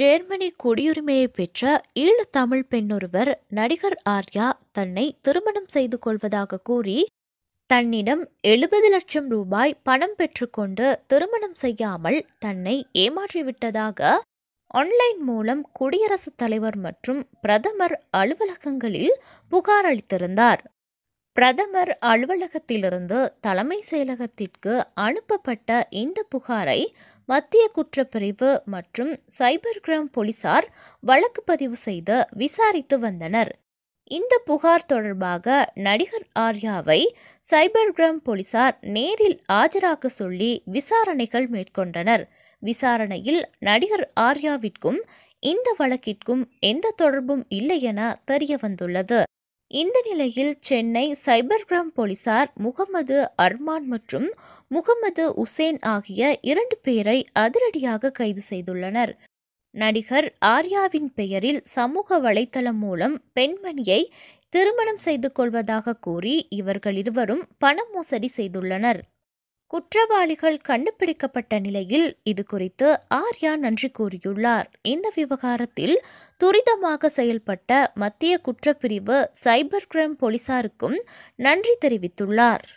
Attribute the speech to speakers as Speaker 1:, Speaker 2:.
Speaker 1: Germany குடியுரிமையை பெற்ற ஈழ தமிழ் பெண்ணொருவர் நடிகர் ஆர்யா தன்னை திருமணம் செய்து கொள்வதாக கூறி தன்னிடம் எழுபது லட்சம் ரூபாய் பணம் பெற்றுக்கொண்டு திருமணம் செய்யாமல் தன்னை ஏமாற்றிவிட்டதாக ஆன்லைன் மூலம் குடியரசுத் தலைவர் மற்றும் பிரதமர் அலுவலகங்களில் புகார் அளித்திருந்தார் பிரதமர் அலுவலகத்திலிருந்து தலைமை செயலகத்திற்கு அனுப்பப்பட்ட இந்த புகாரை மத்திய குற்றப்பிரிவு மற்றும் சைபர் கிரைம் போலீசார் வழக்கு பதிவு செய்து விசாரித்து வந்தனர் இந்த புகார் தொடர்பாக நடிகர் ஆர்யாவை சைபர் கிரைம் போலீசார் நேரில் ஆஜராக்க சொல்லி விசாரணைகள் மேற்கொண்டனர் விசாரணையில் நடிகர் ஆர்யாவிற்கும் இந்த வழக்கிற்கும் எந்த தொடர்பும் இல்லை என தெரிய வந்துள்ளது இந்த நிலையில் சென்னை சைபர் கிராம் போலீசார் முகமது அர்மான் மற்றும் முகமது உசேன் ஆகிய இரண்டு பேரை அதிரடியாக கைது செய்துள்ளனர் நடிகர் ஆர்யாவின் பெயரில் சமூக வலைத்தளம் மூலம் பெண்மணியை திருமணம் செய்து கொள்வதாக கூறி இவர்கள் இருவரும் பண மோசடி செய்துள்ளனர் குற்றவாளிகள் கண்டுபிடிக்கப்பட்ட நிலையில் இது குறித்து ஆர்யா நன்றி கூறியுள்ளார் இந்த விவகாரத்தில் துரிதமாக செயல்பட்ட மத்திய குற்றப்பிரிவு சைபர் கிரைம் போலீசாருக்கும் நன்றி தெரிவித்துள்ளார்